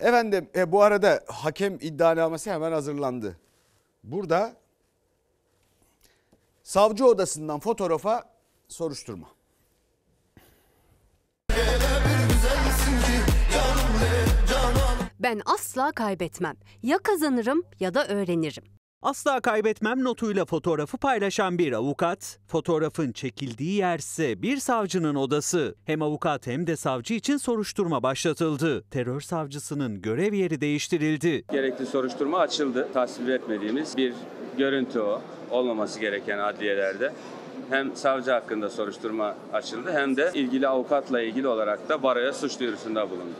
Efendim e, bu arada hakem iddianamesi hemen hazırlandı. Burada savcı odasından fotoğrafa soruşturma. Ben asla kaybetmem. Ya kazanırım ya da öğrenirim. Asla kaybetmem notuyla fotoğrafı paylaşan bir avukat, fotoğrafın çekildiği yerse bir savcının odası. Hem avukat hem de savcı için soruşturma başlatıldı. Terör savcısının görev yeri değiştirildi. Gerekli soruşturma açıldı. Tasvir etmediğimiz bir görüntü o. Olmaması gereken adliyelerde hem savcı hakkında soruşturma açıldı hem de ilgili avukatla ilgili olarak da baroya suç duyurusunda bulundu.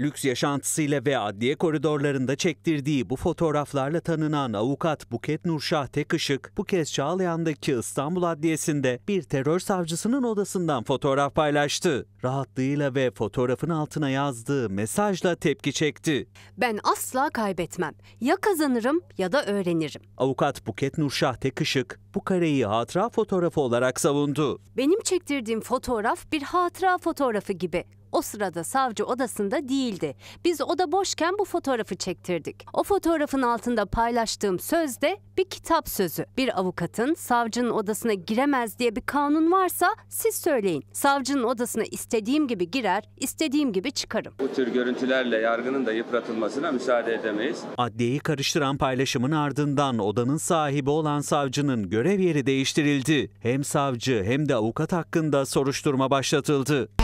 Lüks yaşantısıyla ve adliye koridorlarında çektirdiği bu fotoğraflarla tanınan avukat Buket Nurşah Tekışık, bu kez Çağlayan'daki İstanbul Adliyesi'nde bir terör savcısının odasından fotoğraf paylaştı. Rahatlığıyla ve fotoğrafın altına yazdığı mesajla tepki çekti. Ben asla kaybetmem. Ya kazanırım ya da öğrenirim. Avukat Buket Nurşah Tekışık bu kareyi hatıra fotoğrafı olarak savundu. Benim çektirdiğim fotoğraf bir hatıra fotoğrafı gibi o sırada savcı odasında değildi. Biz oda boşken bu fotoğrafı çektirdik. O fotoğrafın altında paylaştığım söz de bir kitap sözü. Bir avukatın savcının odasına giremez diye bir kanun varsa siz söyleyin. Savcının odasına istediğim gibi girer, istediğim gibi çıkarım. Bu tür görüntülerle yargının da yıpratılmasına müsaade edemeyiz. Adliyeyi karıştıran paylaşımın ardından odanın sahibi olan savcının görev yeri değiştirildi. Hem savcı hem de avukat hakkında soruşturma başlatıldı.